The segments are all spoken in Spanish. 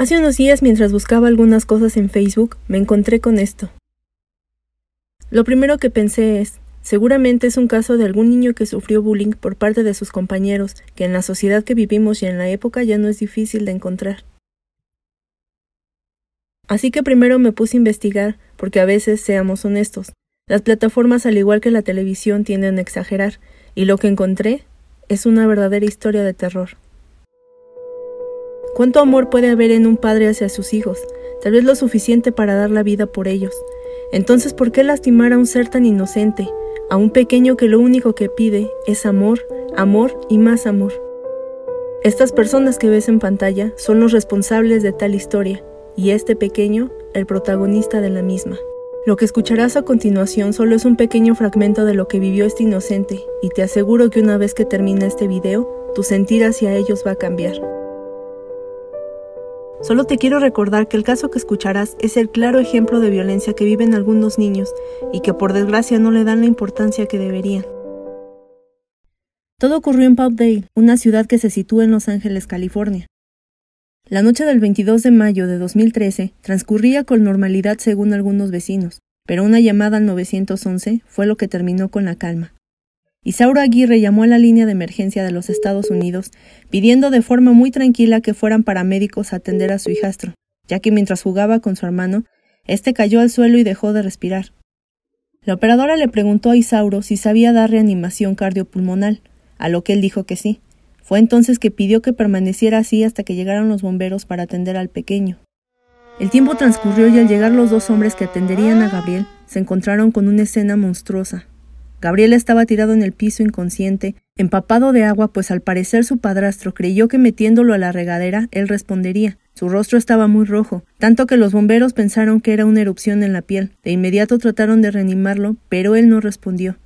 Hace unos días, mientras buscaba algunas cosas en Facebook, me encontré con esto. Lo primero que pensé es, seguramente es un caso de algún niño que sufrió bullying por parte de sus compañeros, que en la sociedad que vivimos y en la época ya no es difícil de encontrar. Así que primero me puse a investigar, porque a veces, seamos honestos, las plataformas al igual que la televisión tienden a exagerar, y lo que encontré es una verdadera historia de terror. ¿Cuánto amor puede haber en un padre hacia sus hijos? Tal vez lo suficiente para dar la vida por ellos. Entonces, ¿por qué lastimar a un ser tan inocente, a un pequeño que lo único que pide es amor, amor y más amor? Estas personas que ves en pantalla son los responsables de tal historia, y este pequeño, el protagonista de la misma. Lo que escucharás a continuación solo es un pequeño fragmento de lo que vivió este inocente, y te aseguro que una vez que termina este video, tu sentir hacia ellos va a cambiar. Solo te quiero recordar que el caso que escucharás es el claro ejemplo de violencia que viven algunos niños y que por desgracia no le dan la importancia que deberían. Todo ocurrió en Day, una ciudad que se sitúa en Los Ángeles, California. La noche del 22 de mayo de 2013 transcurría con normalidad según algunos vecinos, pero una llamada al 911 fue lo que terminó con la calma. Isauro Aguirre llamó a la línea de emergencia de los Estados Unidos, pidiendo de forma muy tranquila que fueran paramédicos a atender a su hijastro, ya que mientras jugaba con su hermano, este cayó al suelo y dejó de respirar. La operadora le preguntó a Isauro si sabía dar reanimación cardiopulmonal, a lo que él dijo que sí. Fue entonces que pidió que permaneciera así hasta que llegaran los bomberos para atender al pequeño. El tiempo transcurrió y al llegar los dos hombres que atenderían a Gabriel, se encontraron con una escena monstruosa. Gabriel estaba tirado en el piso inconsciente, empapado de agua, pues al parecer su padrastro creyó que metiéndolo a la regadera él respondería. Su rostro estaba muy rojo, tanto que los bomberos pensaron que era una erupción en la piel. De inmediato trataron de reanimarlo, pero él no respondió.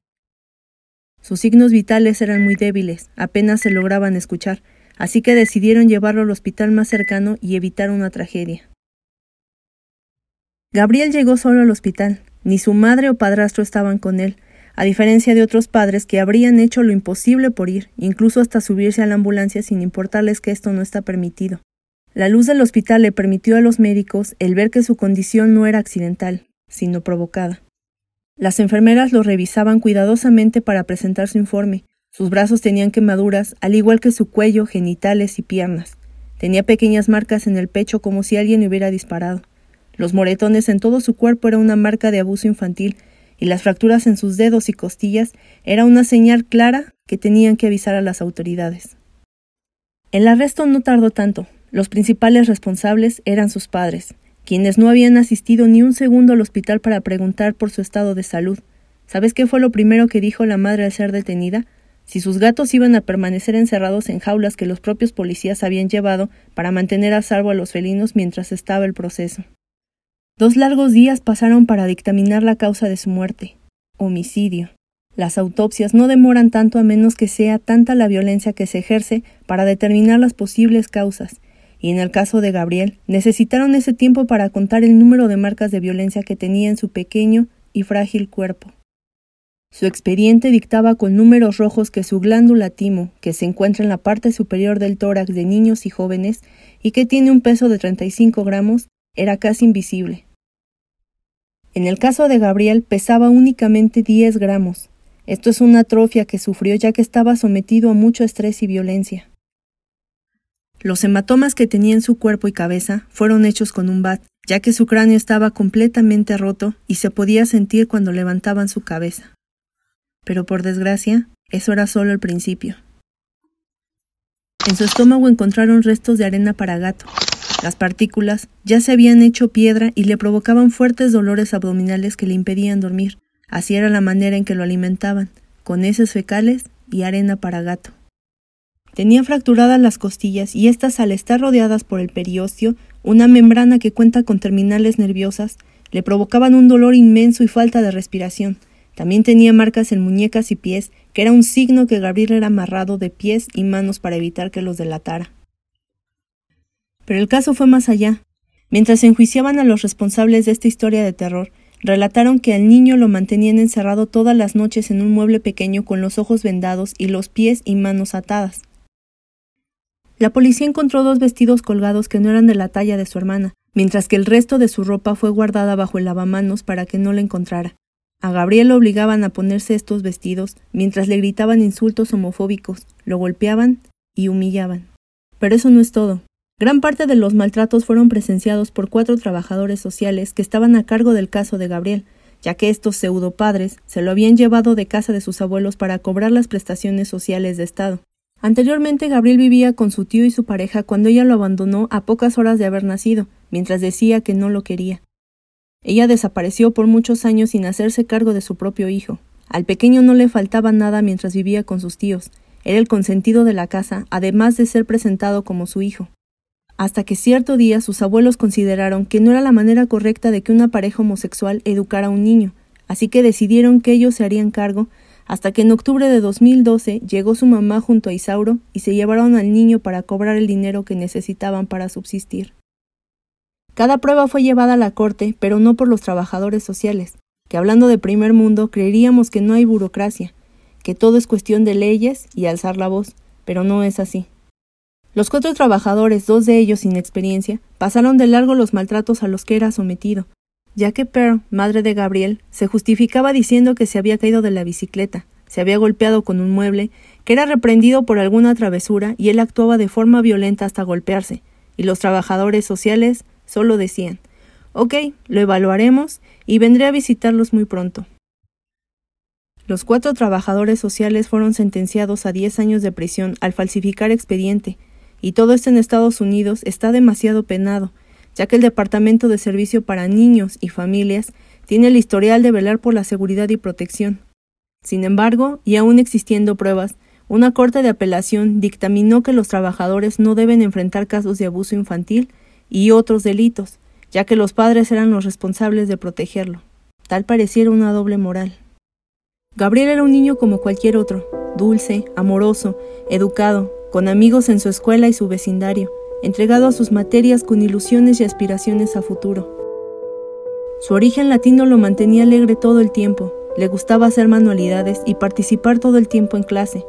Sus signos vitales eran muy débiles, apenas se lograban escuchar, así que decidieron llevarlo al hospital más cercano y evitar una tragedia. Gabriel llegó solo al hospital. Ni su madre o padrastro estaban con él, a diferencia de otros padres que habrían hecho lo imposible por ir, incluso hasta subirse a la ambulancia sin importarles que esto no está permitido. La luz del hospital le permitió a los médicos el ver que su condición no era accidental, sino provocada. Las enfermeras lo revisaban cuidadosamente para presentar su informe. Sus brazos tenían quemaduras, al igual que su cuello, genitales y piernas. Tenía pequeñas marcas en el pecho como si alguien le hubiera disparado. Los moretones en todo su cuerpo era una marca de abuso infantil y las fracturas en sus dedos y costillas era una señal clara que tenían que avisar a las autoridades. El arresto no tardó tanto. Los principales responsables eran sus padres, quienes no habían asistido ni un segundo al hospital para preguntar por su estado de salud. ¿Sabes qué fue lo primero que dijo la madre al ser detenida? Si sus gatos iban a permanecer encerrados en jaulas que los propios policías habían llevado para mantener a salvo a los felinos mientras estaba el proceso. Dos largos días pasaron para dictaminar la causa de su muerte, homicidio. Las autopsias no demoran tanto a menos que sea tanta la violencia que se ejerce para determinar las posibles causas, y en el caso de Gabriel, necesitaron ese tiempo para contar el número de marcas de violencia que tenía en su pequeño y frágil cuerpo. Su expediente dictaba con números rojos que su glándula timo, que se encuentra en la parte superior del tórax de niños y jóvenes y que tiene un peso de 35 gramos, era casi invisible. En el caso de Gabriel pesaba únicamente 10 gramos. Esto es una atrofia que sufrió ya que estaba sometido a mucho estrés y violencia. Los hematomas que tenía en su cuerpo y cabeza fueron hechos con un bat, ya que su cráneo estaba completamente roto y se podía sentir cuando levantaban su cabeza. Pero por desgracia, eso era solo el principio. En su estómago encontraron restos de arena para gato, las partículas ya se habían hecho piedra y le provocaban fuertes dolores abdominales que le impedían dormir. Así era la manera en que lo alimentaban, con heces fecales y arena para gato. Tenía fracturadas las costillas y éstas al estar rodeadas por el periósteo, una membrana que cuenta con terminales nerviosas, le provocaban un dolor inmenso y falta de respiración. También tenía marcas en muñecas y pies, que era un signo que Gabriel era amarrado de pies y manos para evitar que los delatara. Pero el caso fue más allá. Mientras enjuiciaban a los responsables de esta historia de terror, relataron que al niño lo mantenían encerrado todas las noches en un mueble pequeño con los ojos vendados y los pies y manos atadas. La policía encontró dos vestidos colgados que no eran de la talla de su hermana, mientras que el resto de su ropa fue guardada bajo el lavamanos para que no la encontrara. A Gabriel lo obligaban a ponerse estos vestidos, mientras le gritaban insultos homofóbicos, lo golpeaban y humillaban. Pero eso no es todo. Gran parte de los maltratos fueron presenciados por cuatro trabajadores sociales que estaban a cargo del caso de Gabriel, ya que estos pseudopadres se lo habían llevado de casa de sus abuelos para cobrar las prestaciones sociales de Estado. Anteriormente Gabriel vivía con su tío y su pareja cuando ella lo abandonó a pocas horas de haber nacido, mientras decía que no lo quería. Ella desapareció por muchos años sin hacerse cargo de su propio hijo. Al pequeño no le faltaba nada mientras vivía con sus tíos. Era el consentido de la casa, además de ser presentado como su hijo hasta que cierto día sus abuelos consideraron que no era la manera correcta de que una pareja homosexual educara a un niño, así que decidieron que ellos se harían cargo, hasta que en octubre de 2012 llegó su mamá junto a Isauro y se llevaron al niño para cobrar el dinero que necesitaban para subsistir. Cada prueba fue llevada a la corte, pero no por los trabajadores sociales, que hablando de primer mundo creeríamos que no hay burocracia, que todo es cuestión de leyes y alzar la voz, pero no es así. Los cuatro trabajadores, dos de ellos sin experiencia, pasaron de largo los maltratos a los que era sometido, ya que Pearl, madre de Gabriel, se justificaba diciendo que se había caído de la bicicleta, se había golpeado con un mueble, que era reprendido por alguna travesura y él actuaba de forma violenta hasta golpearse, y los trabajadores sociales solo decían Ok, lo evaluaremos y vendré a visitarlos muy pronto. Los cuatro trabajadores sociales fueron sentenciados a diez años de prisión al falsificar expediente, y todo esto en Estados Unidos está demasiado penado, ya que el Departamento de Servicio para Niños y Familias tiene el historial de velar por la seguridad y protección. Sin embargo, y aún existiendo pruebas, una corte de apelación dictaminó que los trabajadores no deben enfrentar casos de abuso infantil y otros delitos, ya que los padres eran los responsables de protegerlo. Tal pareciera una doble moral. Gabriel era un niño como cualquier otro, dulce, amoroso, educado, con amigos en su escuela y su vecindario, entregado a sus materias con ilusiones y aspiraciones a futuro. Su origen latino lo mantenía alegre todo el tiempo, le gustaba hacer manualidades y participar todo el tiempo en clase,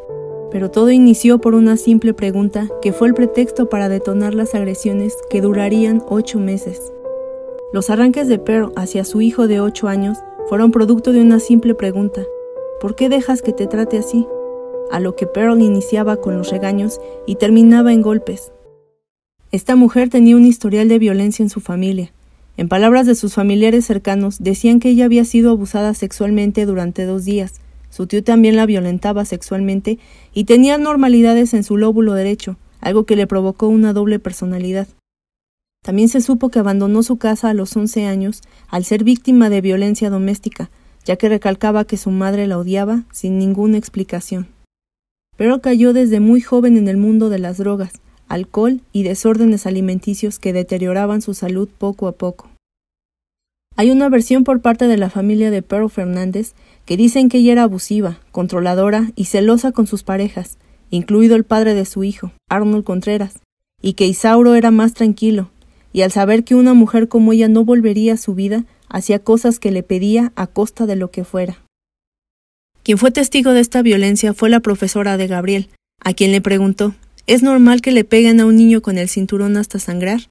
pero todo inició por una simple pregunta que fue el pretexto para detonar las agresiones que durarían ocho meses. Los arranques de Pearl hacia su hijo de ocho años fueron producto de una simple pregunta, ¿por qué dejas que te trate así? a lo que Pearl iniciaba con los regaños y terminaba en golpes. Esta mujer tenía un historial de violencia en su familia. En palabras de sus familiares cercanos, decían que ella había sido abusada sexualmente durante dos días. Su tío también la violentaba sexualmente y tenía anormalidades en su lóbulo derecho, algo que le provocó una doble personalidad. También se supo que abandonó su casa a los 11 años al ser víctima de violencia doméstica, ya que recalcaba que su madre la odiaba sin ninguna explicación pero cayó desde muy joven en el mundo de las drogas, alcohol y desórdenes alimenticios que deterioraban su salud poco a poco. Hay una versión por parte de la familia de Pearl Fernández que dicen que ella era abusiva, controladora y celosa con sus parejas, incluido el padre de su hijo, Arnold Contreras, y que Isauro era más tranquilo, y al saber que una mujer como ella no volvería a su vida, hacía cosas que le pedía a costa de lo que fuera. Quien fue testigo de esta violencia fue la profesora de Gabriel, a quien le preguntó, ¿es normal que le peguen a un niño con el cinturón hasta sangrar?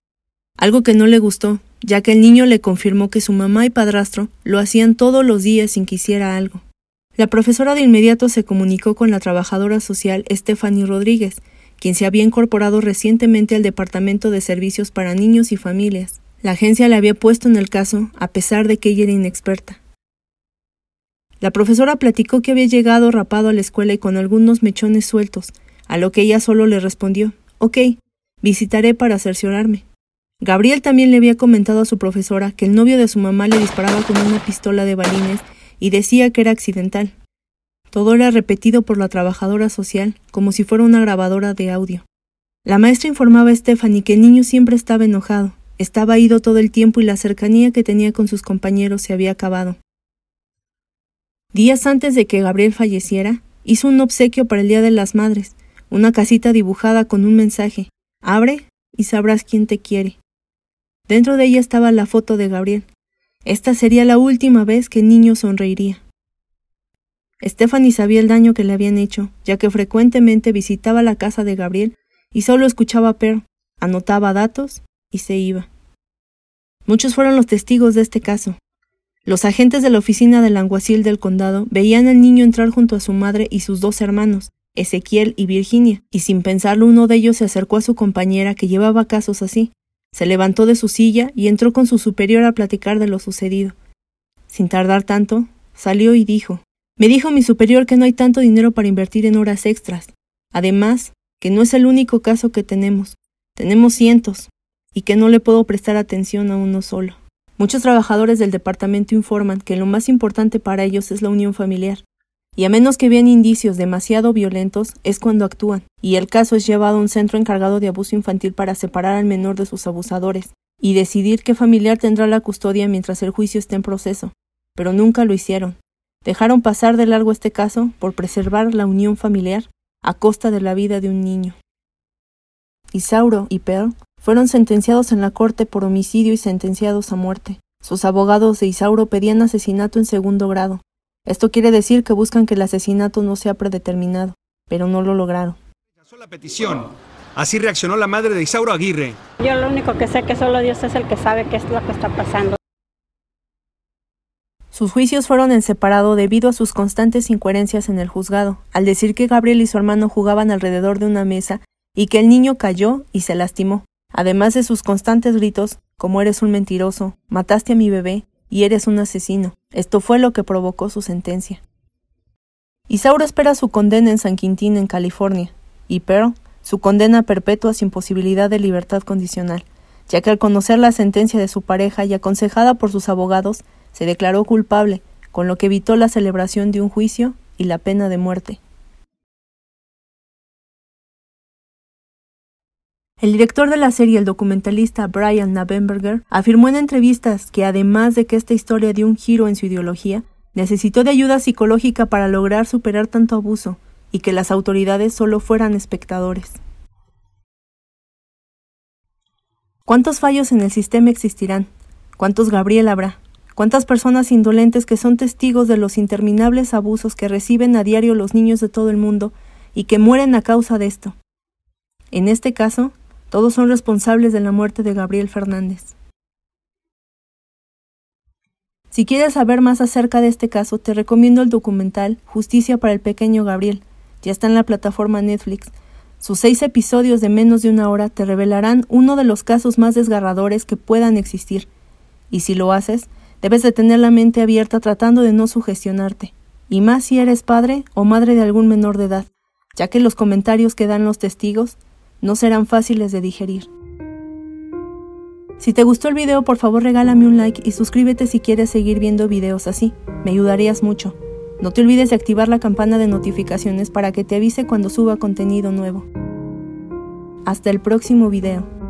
Algo que no le gustó, ya que el niño le confirmó que su mamá y padrastro lo hacían todos los días sin que hiciera algo. La profesora de inmediato se comunicó con la trabajadora social Stephanie Rodríguez, quien se había incorporado recientemente al Departamento de Servicios para Niños y Familias. La agencia le había puesto en el caso, a pesar de que ella era inexperta. La profesora platicó que había llegado rapado a la escuela y con algunos mechones sueltos, a lo que ella solo le respondió, Ok, visitaré para cerciorarme. Gabriel también le había comentado a su profesora que el novio de su mamá le disparaba con una pistola de balines y decía que era accidental. Todo era repetido por la trabajadora social, como si fuera una grabadora de audio. La maestra informaba a Stephanie que el niño siempre estaba enojado, estaba ido todo el tiempo y la cercanía que tenía con sus compañeros se había acabado. Días antes de que Gabriel falleciera, hizo un obsequio para el Día de las Madres, una casita dibujada con un mensaje. Abre y sabrás quién te quiere. Dentro de ella estaba la foto de Gabriel. Esta sería la última vez que el niño sonreiría. Stephanie sabía el daño que le habían hecho, ya que frecuentemente visitaba la casa de Gabriel y solo escuchaba a anotaba datos y se iba. Muchos fueron los testigos de este caso, los agentes de la oficina del alguacil del condado veían al niño entrar junto a su madre y sus dos hermanos, Ezequiel y Virginia, y sin pensarlo uno de ellos se acercó a su compañera que llevaba casos así. Se levantó de su silla y entró con su superior a platicar de lo sucedido. Sin tardar tanto, salió y dijo Me dijo mi superior que no hay tanto dinero para invertir en horas extras. Además, que no es el único caso que tenemos. Tenemos cientos, y que no le puedo prestar atención a uno solo. Muchos trabajadores del departamento informan que lo más importante para ellos es la unión familiar, y a menos que vean indicios demasiado violentos es cuando actúan, y el caso es llevado a un centro encargado de abuso infantil para separar al menor de sus abusadores, y decidir qué familiar tendrá la custodia mientras el juicio esté en proceso. Pero nunca lo hicieron. Dejaron pasar de largo este caso por preservar la unión familiar a costa de la vida de un niño. Isauro y Pearl fueron sentenciados en la corte por homicidio y sentenciados a muerte. Sus abogados de Isauro pedían asesinato en segundo grado. Esto quiere decir que buscan que el asesinato no sea predeterminado, pero no lo lograron. La petición. Así reaccionó la madre de Isauro Aguirre. Yo lo único que sé que solo Dios es el que sabe qué es lo que está pasando. Sus juicios fueron en separado debido a sus constantes incoherencias en el juzgado, al decir que Gabriel y su hermano jugaban alrededor de una mesa y que el niño cayó y se lastimó además de sus constantes gritos, como eres un mentiroso, mataste a mi bebé y eres un asesino. Esto fue lo que provocó su sentencia. Isauro espera su condena en San Quintín, en California, y Pearl su condena perpetua sin posibilidad de libertad condicional, ya que al conocer la sentencia de su pareja y aconsejada por sus abogados, se declaró culpable, con lo que evitó la celebración de un juicio y la pena de muerte. El director de la serie, el documentalista Brian Nabenberger, afirmó en entrevistas que además de que esta historia dio un giro en su ideología, necesitó de ayuda psicológica para lograr superar tanto abuso y que las autoridades solo fueran espectadores. ¿Cuántos fallos en el sistema existirán? ¿Cuántos Gabriel habrá? ¿Cuántas personas indolentes que son testigos de los interminables abusos que reciben a diario los niños de todo el mundo y que mueren a causa de esto? En este caso, todos son responsables de la muerte de Gabriel Fernández. Si quieres saber más acerca de este caso, te recomiendo el documental Justicia para el Pequeño Gabriel. Ya está en la plataforma Netflix. Sus seis episodios de menos de una hora te revelarán uno de los casos más desgarradores que puedan existir. Y si lo haces, debes de tener la mente abierta tratando de no sugestionarte, y más si eres padre o madre de algún menor de edad, ya que los comentarios que dan los testigos no serán fáciles de digerir. Si te gustó el video, por favor regálame un like y suscríbete si quieres seguir viendo videos así, me ayudarías mucho. No te olvides de activar la campana de notificaciones para que te avise cuando suba contenido nuevo. Hasta el próximo video.